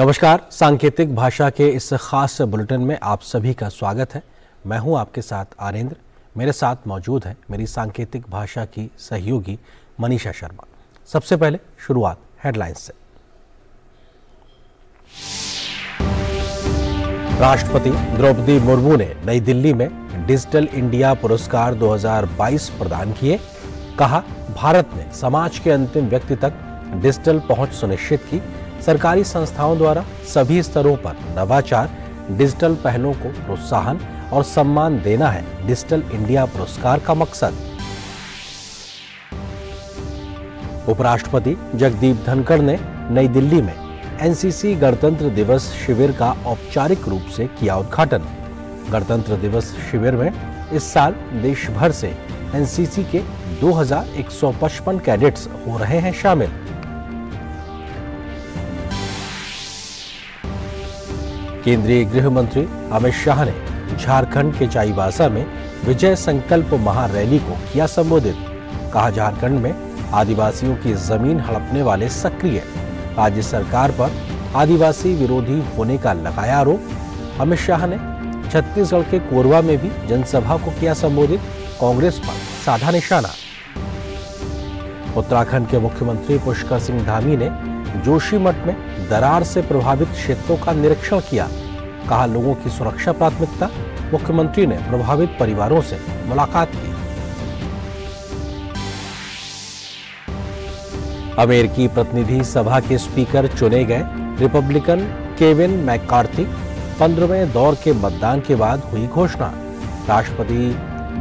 नमस्कार सांकेतिक भाषा के इस खास बुलेटिन में आप सभी का स्वागत है मैं हूं आपके साथ आरेंद्र मेरे साथ मौजूद है मेरी सांकेतिक भाषा की सहयोगी मनीषा शर्मा सबसे पहले शुरुआत हेडलाइंस से राष्ट्रपति द्रौपदी मुर्मू ने नई दिल्ली में डिजिटल इंडिया पुरस्कार 2022 प्रदान किए कहा भारत ने समाज के अंतिम व्यक्ति तक डिजिटल पहुंच सुनिश्चित की सरकारी संस्थाओं द्वारा सभी स्तरों पर नवाचार डिजिटल पहलों को प्रोत्साहन और सम्मान देना है डिजिटल इंडिया पुरस्कार का मकसद उपराष्ट्रपति जगदीप धनखड़ ने नई दिल्ली में एनसीसी गणतंत्र दिवस शिविर का औपचारिक रूप से किया उद्घाटन गणतंत्र दिवस शिविर में इस साल देश भर से एनसीसी के 2155 कैडेट्स हो रहे हैं शामिल केंद्रीय गृह मंत्री अमित शाह ने झारखंड के चाईबासा में विजय संकल्प महारैली को किया संबोधित कहा झारखंड में आदिवासियों की जमीन हड़पने वाले सक्रिय राज्य सरकार पर आदिवासी विरोधी होने का लगाया आरोप अमित शाह ने छत्तीसगढ़ के कोरबा में भी जनसभा को किया संबोधित कांग्रेस पर साधा निशाना उत्तराखंड के मुख्यमंत्री पुष्कर सिंह धामी ने जोशीमठ में दरार से प्रभावित क्षेत्रों का निरीक्षण किया कहा लोगों की सुरक्षा प्राथमिकता मुख्यमंत्री ने प्रभावित परिवारों से मुलाकात की अमेरिकी प्रतिनिधि सभा के स्पीकर चुने गए रिपब्लिकन केविन मैकार्थी पंद्रहवें दौर के मतदान के बाद हुई घोषणा राष्ट्रपति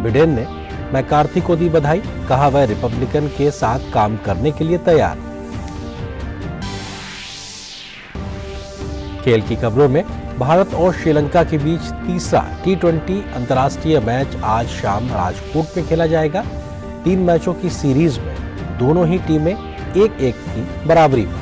बिडेन ने मैकार्थी को दी बधाई कहा वह रिपब्लिकन के साथ काम करने के लिए तैयार खेल की खबरों में भारत और श्रीलंका के बीच तीसरा टी ट्वेंटी अंतर्राष्ट्रीय मैच आज शाम राजकोट में खेला जाएगा तीन मैचों की सीरीज में दोनों ही टीमें एक एक की बराबरी में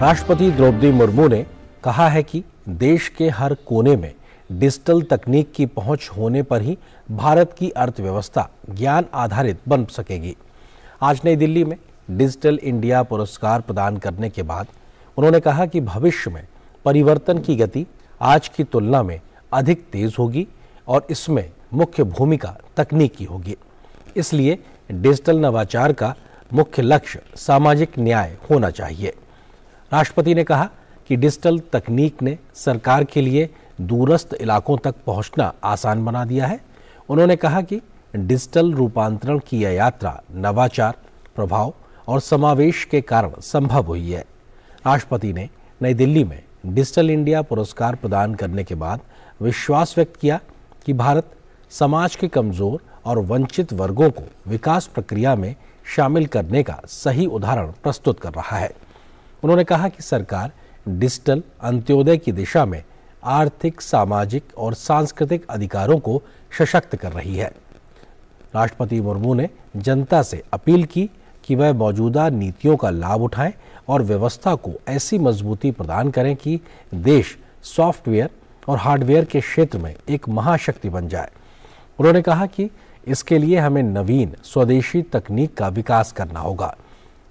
राष्ट्रपति द्रौपदी मुर्मू ने कहा है कि देश के हर कोने में डिजिटल तकनीक की पहुंच होने पर ही भारत की अर्थव्यवस्था ज्ञान आधारित बन सकेगी आज नई दिल्ली में डिजिटल इंडिया पुरस्कार प्रदान करने के बाद उन्होंने कहा कि भविष्य में परिवर्तन की गति आज की तुलना में अधिक तेज होगी और इसमें मुख्य भूमिका तकनीक की होगी इसलिए डिजिटल नवाचार का मुख्य लक्ष्य सामाजिक न्याय होना चाहिए राष्ट्रपति ने कहा कि डिजिटल तकनीक ने सरकार के लिए दूरस्थ इलाकों तक पहुंचना आसान बना दिया है उन्होंने कहा कि डिजिटल रूपांतरण की यह यात्रा नवाचार प्रभाव और समावेश के कारण संभव हुई है राष्ट्रपति ने नई दिल्ली में डिजिटल इंडिया पुरस्कार प्रदान करने के बाद विश्वास व्यक्त किया कि भारत समाज के कमजोर और वंचित वर्गों को विकास प्रक्रिया में शामिल करने का सही उदाहरण प्रस्तुत कर रहा है उन्होंने कहा कि सरकार डिजिटल अंत्योदय की दिशा में आर्थिक सामाजिक और सांस्कृतिक अधिकारों को सशक्त कर रही है राष्ट्रपति मुर्मू ने जनता से अपील की कि वह मौजूदा नीतियों का लाभ उठाएं और व्यवस्था को ऐसी मजबूती प्रदान करें कि देश सॉफ्टवेयर और हार्डवेयर के क्षेत्र में एक महाशक्ति बन जाए उन्होंने कहा कि इसके लिए हमें नवीन स्वदेशी तकनीक का विकास करना होगा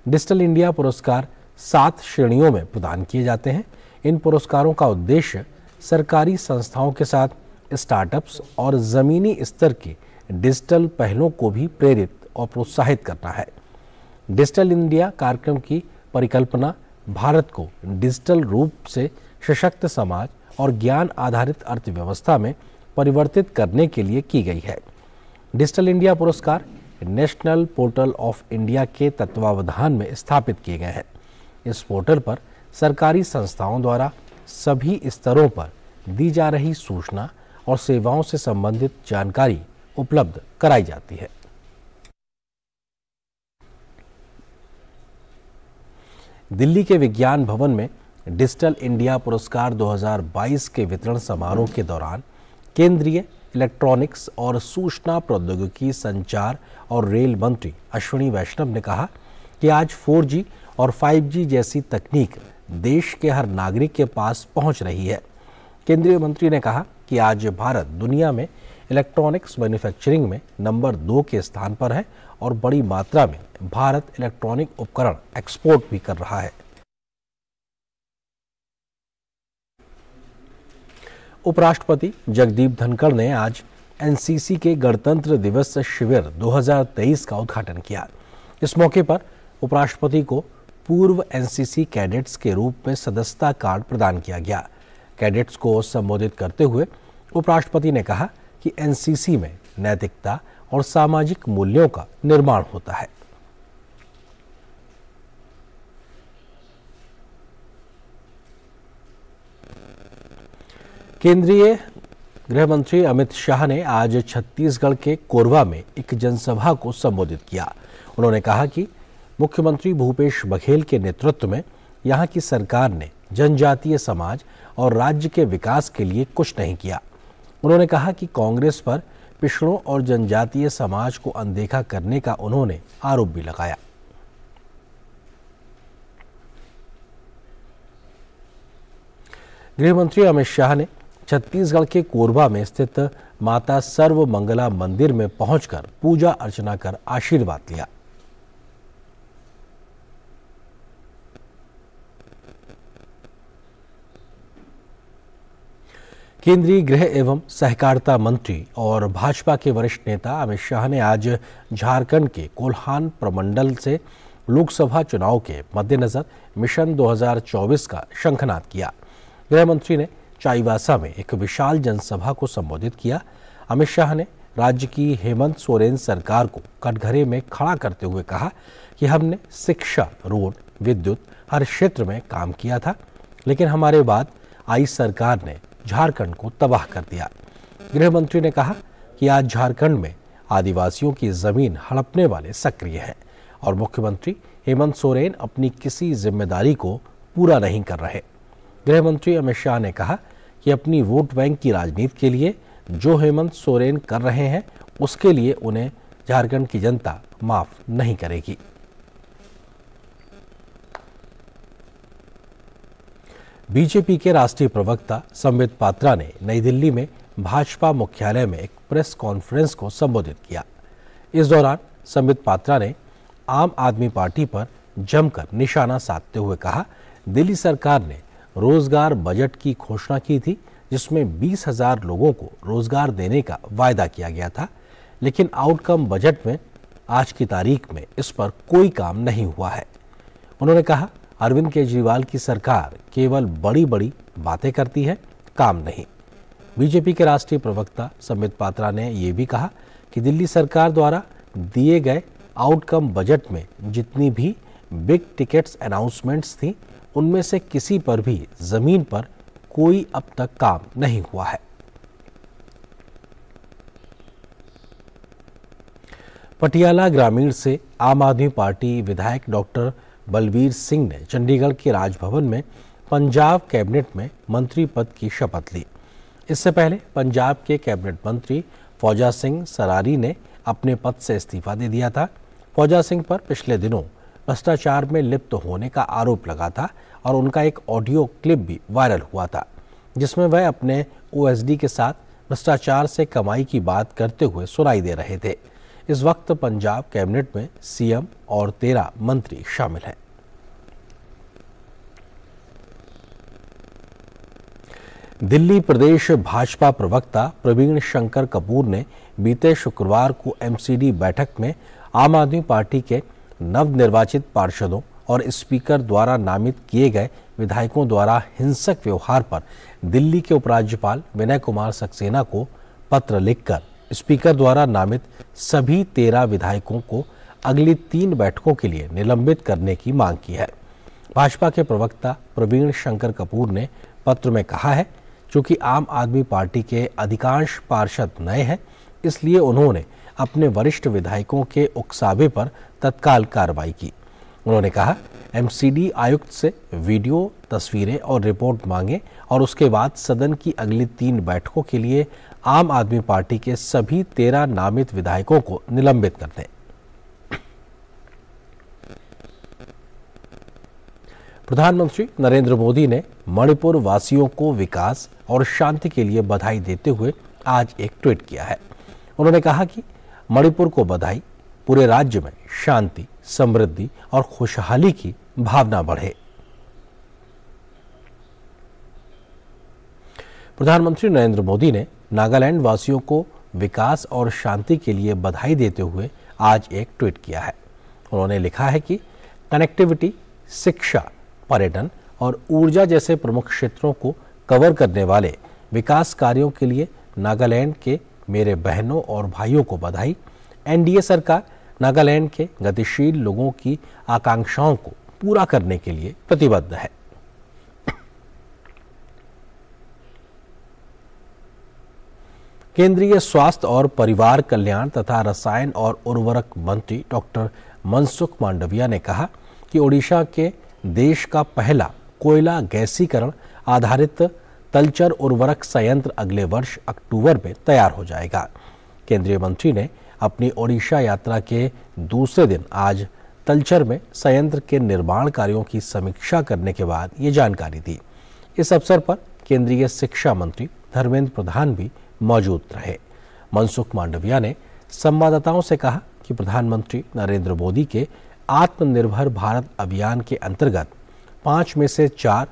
डिजिटल इंडिया पुरस्कार सात श्रेणियों में प्रदान किए जाते हैं इन पुरस्कारों का उद्देश्य सरकारी संस्थाओं के साथ स्टार्टअप्स और ज़मीनी स्तर के डिजिटल पहलों को भी प्रेरित और प्रोत्साहित करना है डिजिटल इंडिया कार्यक्रम की परिकल्पना भारत को डिजिटल रूप से सशक्त समाज और ज्ञान आधारित अर्थव्यवस्था में परिवर्तित करने के लिए की गई है डिजिटल इंडिया पुरस्कार नेशनल पोर्टल ऑफ इंडिया के तत्वावधान में स्थापित किए गए हैं इस पोर्टल पर सरकारी संस्थाओं द्वारा सभी स्तरों पर दी जा रही सूचना और सेवाओं से संबंधित जानकारी उपलब्ध कराई जाती है दिल्ली के विज्ञान भवन में डिजिटल इंडिया पुरस्कार 2022 के वितरण समारोह के दौरान केंद्रीय इलेक्ट्रॉनिक्स और सूचना प्रौद्योगिकी संचार और रेल मंत्री अश्विनी वैष्णव ने कहा कि आज 4G और 5G जैसी तकनीक देश के हर नागरिक के पास पहुंच रही है केंद्रीय मंत्री ने कहा कि आज भारत दुनिया में इलेक्ट्रॉनिक्स मैन्युफैक्चरिंग में नंबर दो के स्थान पर है और बड़ी मात्रा में भारत इलेक्ट्रॉनिक उपकरण एक्सपोर्ट भी कर रहा है उपराष्ट्रपति जगदीप धनखड़ ने आज एनसीसी के गणतंत्र दिवस शिविर 2023 का उद्घाटन किया इस मौके पर उपराष्ट्रपति को पूर्व एनसीसी कैडेट्स के रूप में सदस्यता कार्ड प्रदान किया गया कैडेट्स को संबोधित करते हुए उपराष्ट्रपति ने कहा कि एनसीसी में नैतिकता और सामाजिक मूल्यों का निर्माण होता है केंद्रीय गृह मंत्री अमित शाह ने आज छत्तीसगढ़ के कोरबा में एक जनसभा को संबोधित किया उन्होंने कहा कि मुख्यमंत्री भूपेश बघेल के नेतृत्व में यहां की सरकार ने जनजातीय समाज और राज्य के विकास के लिए कुछ नहीं किया उन्होंने कहा कि कांग्रेस पर पिछड़ों और जनजातीय समाज को अनदेखा करने का उन्होंने आरोप भी लगाया गृहमंत्री अमित शाह ने छत्तीसगढ़ के कोरबा में स्थित माता सर्व मंगला मंदिर में पहुंचकर पूजा अर्चना कर आशीर्वाद लिया केंद्रीय गृह एवं सहकारिता मंत्री और भाजपा के वरिष्ठ नेता अमित शाह ने आज झारखंड के कोल्हान प्रमंडल से लोकसभा चुनाव के मद्देनजर मिशन 2024 का शंखनाद किया गृह मंत्री ने चाईवासा में एक विशाल जनसभा को संबोधित किया अमित शाह ने राज्य की हेमंत सोरेन सरकार को कटघरे में खड़ा करते हुए कहा कि हमने शिक्षा रोड विद्युत हर क्षेत्र में काम किया था लेकिन हमारे बाद आई सरकार ने झारखंड को तबाह कर दिया गृह मंत्री ने कहा कि आज झारखंड में आदिवासियों की जमीन हड़पने वाले सक्रिय हैं और मुख्यमंत्री हेमंत सोरेन अपनी किसी जिम्मेदारी को पूरा नहीं कर रहे गृह मंत्री अमित शाह ने कहा कि अपनी वोट बैंक की राजनीति के लिए जो हेमंत सोरेन कर रहे हैं उसके लिए उन्हें झारखंड की जनता माफ नहीं करेगी बीजेपी के राष्ट्रीय प्रवक्ता संबित पात्रा ने नई दिल्ली में भाजपा मुख्यालय में एक प्रेस कॉन्फ्रेंस को संबोधित किया इस दौरान संबित पात्रा ने आम आदमी पार्टी पर जमकर निशाना साधते हुए कहा दिल्ली सरकार ने रोजगार बजट की घोषणा की थी जिसमें बीस हजार लोगों को रोजगार देने का वायदा किया गया था लेकिन आउटकम बजट में आज की तारीख में इस पर कोई काम नहीं हुआ है उन्होंने कहा अरविंद केजरीवाल की सरकार केवल बड़ी बड़ी बातें करती है काम नहीं बीजेपी के राष्ट्रीय प्रवक्ता समित पात्रा ने यह भी कहा कि दिल्ली सरकार द्वारा दिए गए आउटकम बजट में जितनी भी बिग टिकट्स अनाउंसमेंट्स थी उनमें से किसी पर भी जमीन पर कोई अब तक काम नहीं हुआ है पटियाला ग्रामीण से आम आदमी पार्टी विधायक डॉक्टर बलवीर सिंह ने चंडीगढ़ के राजभवन में पंजाब कैबिनेट में मंत्री पद की शपथ ली इससे पहले पंजाब के कैबिनेट मंत्री फौजा सिंह सरारी ने अपने पद से इस्तीफा दे दिया था फौजा सिंह पर पिछले दिनों भ्रष्टाचार में लिप्त होने का आरोप लगा था और उनका एक ऑडियो क्लिप भी वायरल हुआ था जिसमें वह अपने ओएसडी के साथ भ्रष्टाचार से कमाई की बात करते हुए सुनाई दे रहे थे इस वक्त पंजाब कैबिनेट में सीएम और तेरह मंत्री शामिल हैं दिल्ली प्रदेश भाजपा प्रवक्ता प्रवीण शंकर कपूर ने बीते शुक्रवार को एमसीडी बैठक में आम आदमी पार्टी के नवनिर्वाचित पार्षदों और स्पीकर द्वारा नामित किए गए विधायकों द्वारा हिंसक व्यवहार पर दिल्ली के उपराज्यपाल विनय कुमार सक्सेना को पत्र लिखकर स्पीकर द्वारा नामित सभी तेरह विधायकों को अगली तीन बैठकों के लिए निलंबित करने की मांग की है भाजपा के प्रवक्ता प्रवीण शंकर कपूर ने पत्र में कहा है चूंकि आम आदमी पार्टी के अधिकांश पार्षद नए हैं इसलिए उन्होंने अपने वरिष्ठ विधायकों के उकसावे पर तत्काल कार्रवाई की उन्होंने कहा एमसीडी आयुक्त से वीडियो तस्वीरें और रिपोर्ट मांगे और उसके बाद सदन की अगली तीन बैठकों के लिए आम आदमी पार्टी के सभी तेरह नामित विधायकों को निलंबित कर दें प्रधानमंत्री नरेंद्र मोदी ने मणिपुर वासियों को विकास और शांति के लिए बधाई देते हुए आज एक ट्वीट किया है उन्होंने कहा कि मणिपुर को बधाई पूरे राज्य में शांति समृद्धि और खुशहाली की भावना बढ़े प्रधानमंत्री नरेंद्र मोदी ने नागालैंड वासियों को विकास और शांति के लिए बधाई देते हुए आज एक ट्वीट किया है उन्होंने लिखा है कि कनेक्टिविटी शिक्षा पर्यटन और ऊर्जा जैसे प्रमुख क्षेत्रों को कवर करने वाले विकास कार्यों के लिए नागालैंड के मेरे बहनों और भाइयों को बधाई एनडीए सरकार नागालैंड के गतिशील लोगों की आकांक्षाओं को पूरा करने के लिए प्रतिबद्ध है केंद्रीय स्वास्थ्य और परिवार कल्याण तथा रसायन और उर्वरक मंत्री डॉक्टर मनसुख मांडविया ने कहा कि ओडिशा के देश का पहला कोयला गैसीकरण आधारित तलचर उर्वरक संयंत्र अगले वर्ष अक्टूबर में तैयार हो जाएगा केंद्रीय मंत्री ने अपनी ओडिशा यात्रा के दूसरे दिन आज तलचर में संयंत्र के निर्माण कार्यों की समीक्षा करने के बाद ये जानकारी दी इस अवसर पर केंद्रीय शिक्षा मंत्री धर्मेंद्र प्रधान भी मौजूद रहे मनसुख मांडविया ने संवाददाताओं से कहा कि प्रधानमंत्री नरेंद्र मोदी के आत्मनिर्भर भारत अभियान के अंतर्गत पाँच में से चार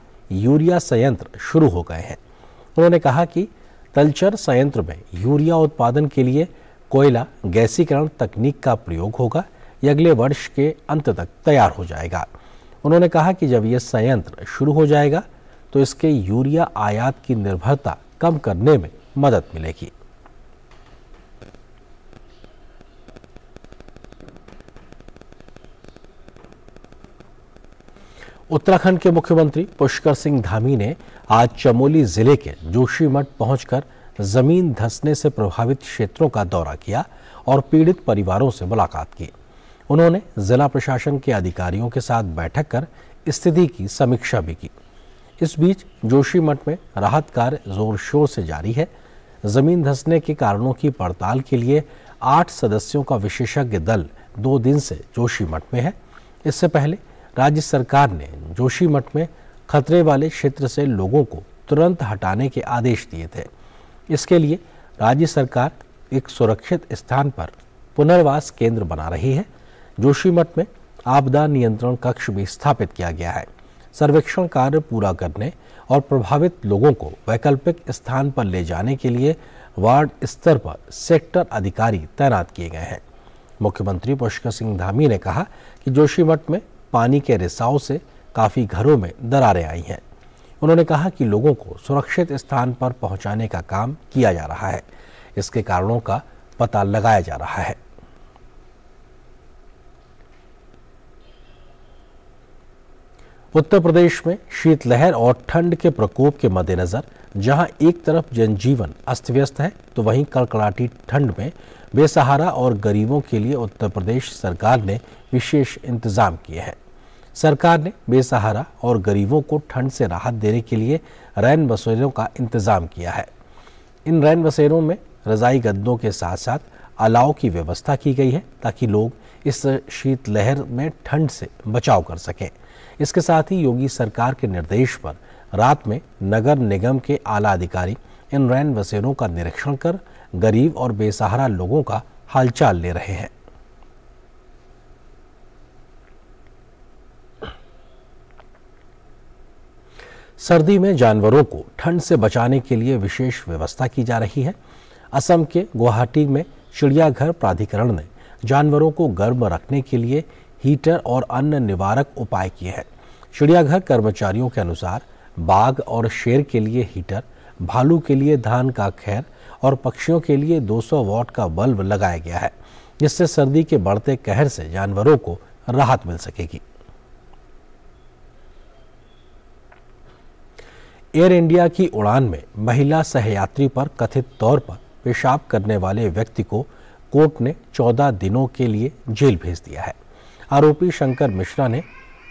यूरिया संयंत्र शुरू हो गए हैं उन्होंने कहा कि तलचर संयंत्र में यूरिया उत्पादन के लिए कोयला गैसीकरण तकनीक का प्रयोग होगा यह अगले वर्ष के अंत तक तैयार हो जाएगा उन्होंने कहा कि जब यह संयंत्र शुरू हो जाएगा तो इसके यूरिया आयात की निर्भरता कम करने में मदद मिलेगी उत्तराखंड के मुख्यमंत्री पुष्कर सिंह धामी ने आज चमोली जिले के जोशीमठ पहुंचकर जमीन धंसने से प्रभावित क्षेत्रों का दौरा किया और पीड़ित परिवारों से मुलाकात की उन्होंने जिला प्रशासन के अधिकारियों के साथ बैठक कर स्थिति की समीक्षा भी की इस बीच जोशीमठ में राहत कार्य जोर शोर से जारी है जमीन धंसने के कारणों की पड़ताल के लिए आठ सदस्यों का विशेषज्ञ दल दो दिन से जोशीमठ में है इससे पहले राज्य सरकार ने जोशीमठ में खतरे वाले क्षेत्र से लोगों को तुरंत हटाने के आदेश दिए थे इसके लिए राज्य सरकार एक सुरक्षित स्थान पर पुनर्वास केंद्र बना रही है जोशीमठ में आपदा नियंत्रण कक्ष भी स्थापित किया गया है सर्वेक्षण कार्य पूरा करने और प्रभावित लोगों को वैकल्पिक स्थान पर ले जाने के लिए वार्ड स्तर पर सेक्टर अधिकारी तैनात किए गए हैं मुख्यमंत्री पुष्कर सिंह धामी ने कहा कि जोशीमठ में पानी के रिसाव से काफ़ी घरों में दरारें आई हैं उन्होंने कहा कि लोगों को सुरक्षित स्थान पर पहुंचाने का काम किया जा रहा है इसके कारणों का पता लगाया जा रहा है उत्तर प्रदेश में शीतलहर और ठंड के प्रकोप के मद्देनजर जहां एक तरफ जनजीवन अस्त व्यस्त है तो वहीं कड़कड़ाटी ठंड में बेसहारा और गरीबों के लिए उत्तर प्रदेश सरकार ने विशेष इंतजाम किए हैं सरकार ने बेसहारा और गरीबों को ठंड से राहत देने के लिए रैन बसेरों का इंतजाम किया है इन रैन बसेरों में रजाई गद्दों के साथ साथ अलाव की व्यवस्था की गई है ताकि लोग इस शीतलहर में ठंड से बचाव कर सकें इसके साथ ही योगी सरकार के निर्देश पर रात में नगर निगम के आला अधिकारी इन रैन बसेरों का निरीक्षण कर गरीब और बेसहारा लोगों का हालचाल ले रहे हैं सर्दी में जानवरों को ठंड से बचाने के लिए विशेष व्यवस्था की जा रही है असम के गुवाहाटी में चिड़ियाघर प्राधिकरण ने जानवरों को गर्म रखने के लिए हीटर और अन्य निवारक उपाय किए हैं चिड़ियाघर कर्मचारियों के अनुसार बाघ और शेर के लिए हीटर भालू के लिए धान का खैर और पक्षियों के लिए 200 वॉट का बल्ब लगाया गया है जिससे सर्दी के बढ़ते कहर से जानवरों को राहत मिल सकेगी एयर इंडिया की उड़ान में महिला सहयात्री पर कथित तौर पर पेशाब करने वाले व्यक्ति को कोर्ट ने 14 दिनों के लिए जेल भेज दिया है आरोपी शंकर मिश्रा ने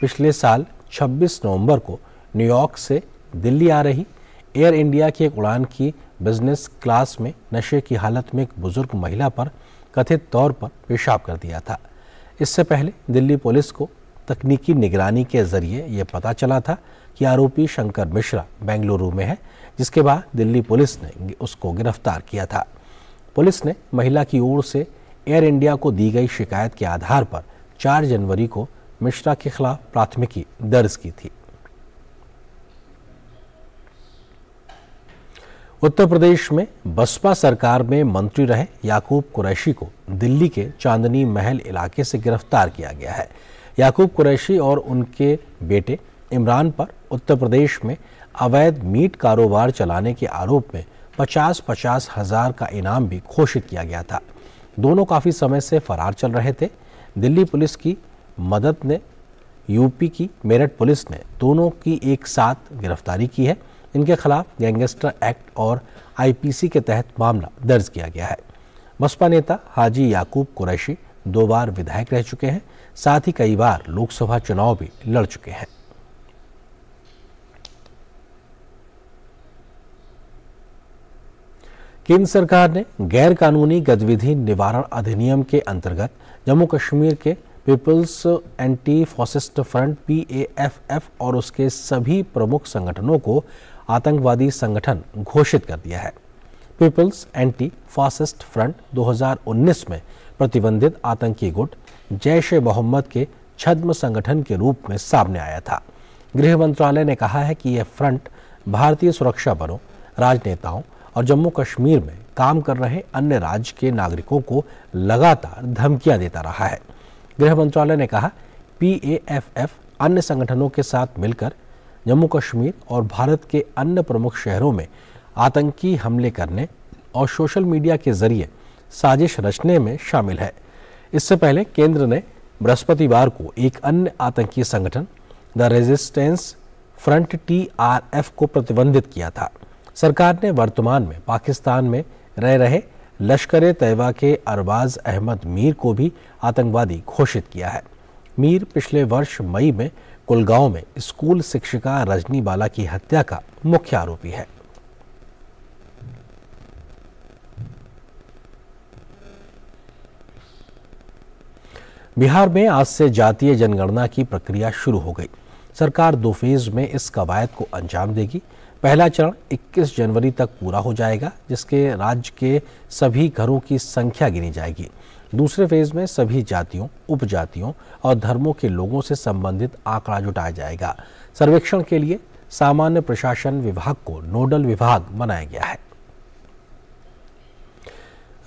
पिछले साल 26 नवंबर को न्यूयॉर्क से दिल्ली आ रही एयर इंडिया की एक उड़ान की बिजनेस क्लास में नशे की हालत में एक बुजुर्ग महिला पर कथित तौर पर पेशाब कर दिया था इससे पहले दिल्ली पुलिस को तकनीकी निगरानी के जरिए यह पता चला था कि आरोपी शंकर मिश्रा बेंगलुरु में है जिसके बाद दिल्ली पुलिस ने उसको गिरफ्तार किया था पुलिस ने महिला की ओर से एयर इंडिया को दी गई शिकायत के आधार पर चार जनवरी को मिश्रा के खिलाफ प्राथमिकी दर्ज की थी उत्तर प्रदेश में बसपा सरकार में मंत्री रहे याकूब कुरैशी को दिल्ली के चांदनी महल इलाके से गिरफ्तार किया गया है याकूब कुरैशी और उनके बेटे इमरान पर उत्तर प्रदेश में अवैध मीट कारोबार चलाने के आरोप में पचास पचास हजार का इनाम भी घोषित किया गया था दोनों काफी समय से फरार चल रहे थे दिल्ली पुलिस की मदद ने यूपी की मेरठ पुलिस ने दोनों की एक साथ गिरफ्तारी की है इनके खिलाफ गैंगस्टर एक्ट और आईपीसी के तहत मामला दर्ज किया गया है बसपा नेता हाजी याकूब कुरैशी दो बार विधायक रह चुके हैं साथ ही कई बार लोकसभा चुनाव भी लड़ चुके हैं केंद्र सरकार ने गैर कानूनी गतिविधि निवारण अधिनियम के अंतर्गत जम्मू कश्मीर के people's anti fascist front P और उसके सभी प्रमुख संगठनों को आतंकवादी संगठन घोषित कर दिया है पीपल्स एंटी फासिस्ट फ्रंट 2019 में प्रतिबंधित आतंकी गुट जैश ए मोहम्मद के छद्म संगठन के रूप में सामने आया था गृह मंत्रालय ने कहा है कि यह फ्रंट भारतीय सुरक्षा बलों राजनेताओं और जम्मू कश्मीर में काम कर रहे अन्य राज्य के नागरिकों को लगातार धमकियां देता रहा है गृह मंत्रालय ने कहा पीएएफएफ अन्य संगठनों के साथ मिलकर जम्मू कश्मीर और भारत के अन्य प्रमुख शहरों में आतंकी हमले करने और सोशल मीडिया के जरिए साजिश रचने में शामिल है इससे पहले केंद्र ने बृहस्पतिवार को एक अन्य आतंकी संगठन द रेजिस्टेंस फ्रंट टी को प्रतिबंधित किया था सरकार ने वर्तमान में पाकिस्तान में रह रहे लश्कर तैयबा के अरबाज अहमद मीर को भी आतंकवादी घोषित किया है मीर पिछले वर्ष मई में कुलगांव में स्कूल शिक्षिका रजनी बाला की हत्या का मुख्य आरोपी है बिहार में आज से जातीय जनगणना की प्रक्रिया शुरू हो गई सरकार दो फेज में इस कवायद को अंजाम देगी पहला चरण 21 जनवरी तक पूरा हो जाएगा जिसके राज्य के सभी घरों की संख्या गिनी जाएगी दूसरे फेज में सभी जातियों उपजातियों और धर्मों के लोगों से संबंधित आंकड़ा जुटाया जाएगा सर्वेक्षण के लिए सामान्य प्रशासन विभाग को नोडल विभाग बनाया गया है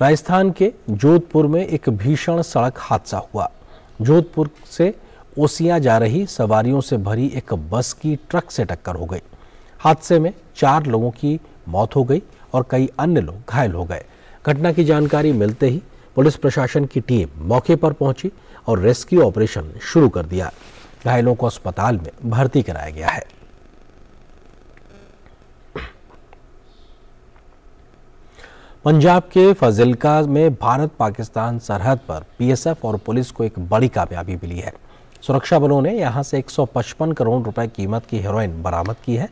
राजस्थान के जोधपुर में एक भीषण सड़क हादसा हुआ जोधपुर से ओसिया जा रही सवारियों से भरी एक बस की ट्रक से टक्कर हो गई हादसे में चार लोगों की मौत हो गई और कई अन्य लोग घायल हो गए घटना की जानकारी मिलते ही पुलिस प्रशासन की टीम मौके पर पहुंची और रेस्क्यू ऑपरेशन शुरू कर दिया घायलों को अस्पताल में भर्ती कराया गया है पंजाब के फजिल्का में भारत पाकिस्तान सरहद पर पीएसएफ और पुलिस को एक बड़ी कामयाबी मिली है सुरक्षा बलों ने यहां से 155 करोड़ रुपए कीमत की हेरोइन बरामद की है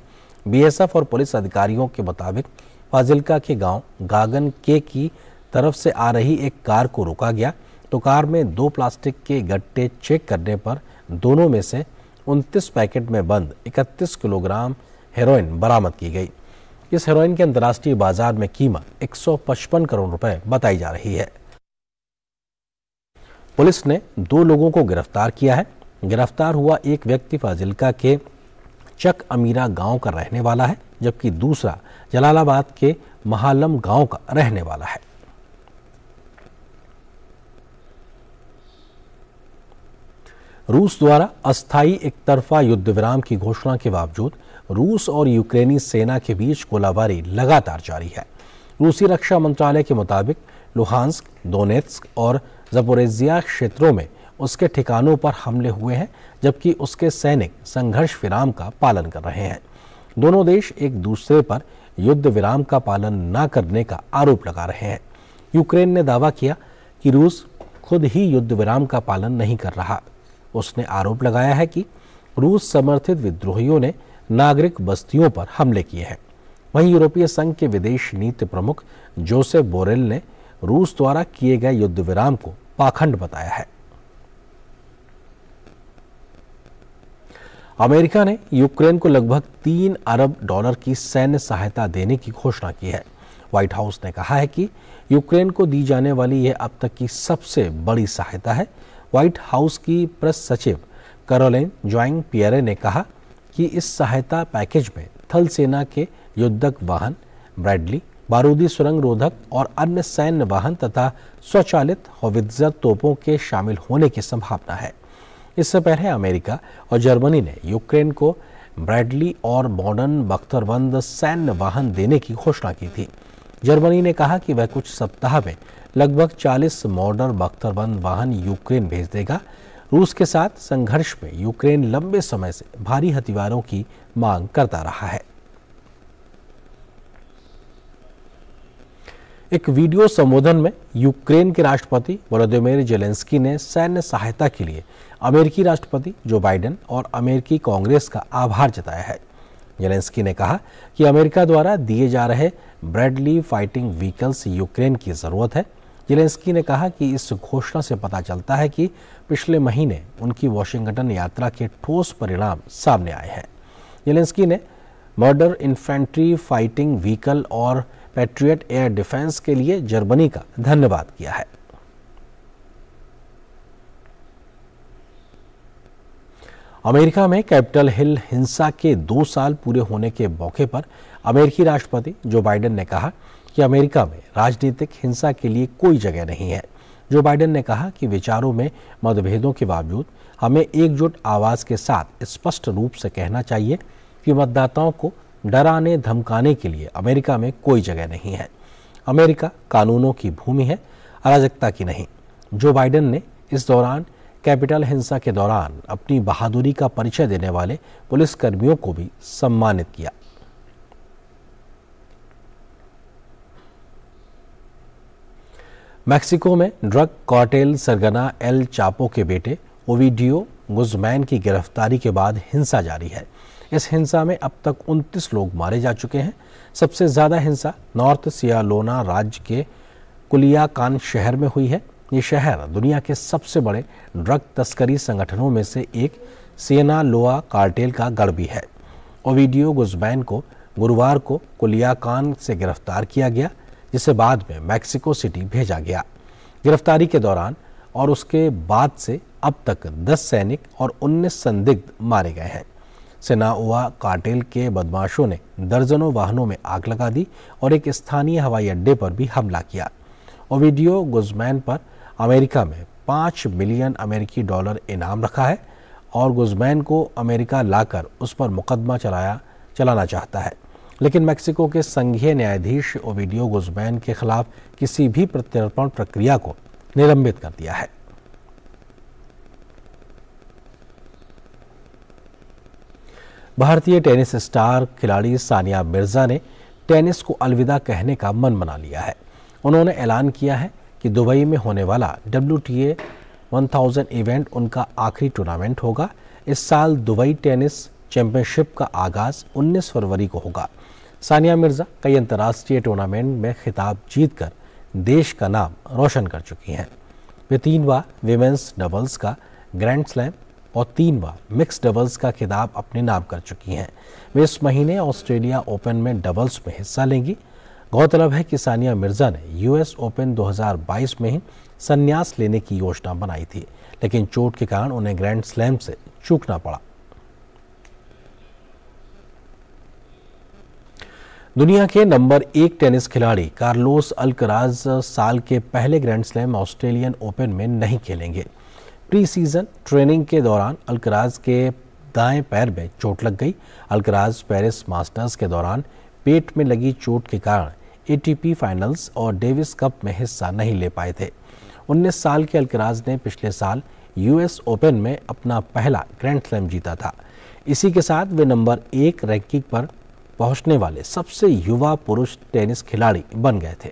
बीएसएफ और पुलिस अधिकारियों के मुताबिक फाजिलका के गांव गागन के की तरफ से आ रही एक कार को रोका गया तो कार में दो प्लास्टिक के गट्टे चेक करने पर दोनों में से 29 पैकेट में बंद 31 किलोग्राम हेरोइन बरामद की गई इस हेरोइन के अंतर्राष्ट्रीय बाजार में कीमत 155 करोड़ रुपए बताई जा रही है पुलिस ने दो लोगों को गिरफ्तार किया है गिरफ्तार हुआ एक व्यक्ति फाजिलका के चक अमीरा गांव का रहने वाला है जबकि दूसरा जलालाबाद के महालम गांव का रहने वाला है रूस द्वारा अस्थायी एकतरफा युद्ध विराम की घोषणा के बावजूद रूस और यूक्रेनी सेना के बीच गोलाबारी लगातार जारी है रूसी रक्षा मंत्रालय के मुताबिक लुहानस्क दोनेत्स्क और जपोरेजिया क्षेत्रों में उसके ठिकानों पर हमले हुए हैं जबकि उसके सैनिक संघर्ष विराम का पालन कर रहे हैं दोनों देश एक दूसरे पर युद्ध विराम का पालन न करने का आरोप लगा रहे हैं यूक्रेन ने दावा किया कि रूस खुद ही युद्ध विराम का पालन नहीं कर रहा उसने आरोप लगाया है कि रूस समर्थित विद्रोहियों ने नागरिक बस्तियों पर हमले किए हैं वहीं यूरोपीय संघ के विदेश नीति प्रमुख जोसेफ बोरेल ने रूस द्वारा किए गए युद्ध विराम को पाखंड बताया है अमेरिका ने यूक्रेन को लगभग तीन अरब डॉलर की सैन्य सहायता देने की घोषणा की है व्हाइट हाउस ने कहा है कि यूक्रेन को दी जाने वाली यह अब तक की सबसे बड़ी सहायता है व्हाइट हाउस की प्रेस सचिव करोलिन ज्वाइंग पियरे ने कहा कि इस सहायता पैकेज में थल सेना के युद्धक वाहन ब्रैडली बारूदी सुरंग रोधक और अन्य सैन्य वाहन तथा स्वचालित हविजर तोपों के शामिल होने की संभावना है इससे पहले अमेरिका और जर्मनी ने यूक्रेन को ब्रैडली और मॉडर्न बख्तरबंद सैन्य वाहन देने की घोषणा की थी जर्मनी ने कहा कि वह कुछ सप्ताह में लगभग 40 मॉडर्न बख्तरबंद वाहन यूक्रेन भेज देगा रूस के साथ संघर्ष में यूक्रेन लंबे समय से भारी हथियारों की मांग करता रहा है एक वीडियो संबोधन में यूक्रेन के राष्ट्रपति वोलोदिमिर जेलेंस्की ने सैन्य सहायता के लिए अमेरिकी राष्ट्रपति जो बाइडेन और अमेरिकी कांग्रेस का आभार जताया है जेलेंस्की ने कहा कि अमेरिका द्वारा दिए जा रहे ब्रेडली फाइटिंग व्हीकल्स यूक्रेन की ज़रूरत है जेलेंस्की ने कहा कि इस घोषणा से पता चलता है कि पिछले महीने उनकी वॉशिंगटन यात्रा के ठोस परिणाम सामने आए हैं जेलेंस्की ने मर्डर इन्फेंट्री फाइटिंग व्हीकल और पैट्रियट एयर डिफेंस के लिए जर्मनी का धन्यवाद किया है अमेरिका में कैपिटल हिल हिंसा के दो साल पूरे होने के मौके पर अमेरिकी राष्ट्रपति जो बाइडेन ने कहा कि अमेरिका में राजनीतिक हिंसा के लिए कोई जगह नहीं है जो बाइडेन ने कहा कि विचारों में मतभेदों के बावजूद हमें एकजुट आवाज़ के साथ स्पष्ट रूप से कहना चाहिए कि मतदाताओं को डराने धमकाने के लिए अमेरिका में कोई जगह नहीं है अमेरिका कानूनों की भूमि है अराजकता की नहीं जो बाइडेन ने इस दौरान कैपिटल हिंसा के दौरान अपनी बहादुरी का परिचय देने वाले पुलिसकर्मियों को भी सम्मानित किया मैक्सिको में ड्रग कॉटेल सरगना एल चापो के बेटे ओविडियो गुजमैन की गिरफ्तारी के बाद हिंसा जारी है इस हिंसा में अब तक 29 लोग मारे जा चुके हैं सबसे ज़्यादा हिंसा नॉर्थ सियालोना राज्य के कुलियाकान शहर में हुई है ये शहर दुनिया के सबसे बड़े ड्रग तस्करी संगठनों में से एक सेना लोआ कार्टेल का गढ़ भी है ओवीडियो गुजबैन को गुरुवार को कुलियाकान से गिरफ्तार किया गया जिसे बाद में मैक्सिको सिटी भेजा गया गिरफ्तारी के दौरान और उसके बाद से अब तक 10 सैनिक और 19 संदिग्ध मारे गए हैं सेनाओआ कार्टेल के बदमाशों ने दर्जनों वाहनों में आग लगा दी और एक स्थानीय हवाई अड्डे पर भी हमला किया ओवीडियो गुजमैन पर अमेरिका में पाँच मिलियन अमेरिकी डॉलर इनाम रखा है और गुजमैन को अमेरिका लाकर उस पर मुकदमा चलाया चलाना चाहता है लेकिन मैक्सिको के संघीय न्यायाधीश ओविडियो गुजमैन के खिलाफ किसी भी प्रत्यर्पण प्रक्रिया को निलंबित कर दिया है भारतीय टेनिस स्टार खिलाड़ी सानिया मिर्जा ने टेनिस को अलविदा कहने का मन बना लिया है उन्होंने ऐलान किया है कि दुबई में होने वाला W T A one thousand event उनका आखिरी टूर्नामेंट होगा इस साल दुबई टेनिस चैंपियनशिप का आगाज़ 19 फरवरी को होगा सानिया मिर्ज़ा कई अंतर्राष्ट्रीय टूर्नामेंट में खिताब जीतकर देश का नाम रोशन कर चुकी हैं वे तीन बार विमेंस डबल्स का ग्रैंड स्लैम और तीन बार मिक्स डबल्स का खिताब अपने नाम कर चुकी हैं वे इस महीने ऑस्ट्रेलिया ओपन में डबल्स में हिस्सा लेंगी गौरतलब है कि सानिया मिर्जा ने यूएस ओपन 2022 में ही संन्यास लेने की योजना बनाई थी लेकिन चोट के कारण उन्हें ग्रैंड स्लैम से चूकना पड़ा दुनिया के नंबर एक टेनिस खिलाड़ी कार्लोस अल्कराज साल के पहले ग्रैंड स्लैम ऑस्ट्रेलियन ओपन में नहीं खेलेंगे प्री सीजन ट्रेनिंग के दौरान अल्कराज के दाएं पैर में चोट लग गई अल्कराज पेरिस मास्टर्स के दौरान पेट में लगी चोट के कारण एटीपी फाइनल्स और डेविस कप में हिस्सा नहीं ले पाए थे 19 साल के अलकराज ने पिछले साल यूएस ओपन में अपना पहला ग्रैंड स्लैम जीता था इसी के साथ वे नंबर एक रैंकिंग पर पहुंचने वाले सबसे युवा पुरुष टेनिस खिलाड़ी बन गए थे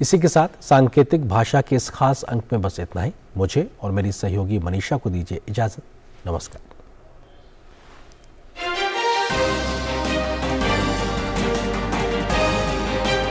इसी के साथ सांकेतिक भाषा के इस खास अंक में बस इतना ही मुझे और मेरी सहयोगी मनीषा को दीजिए इजाजत नमस्कार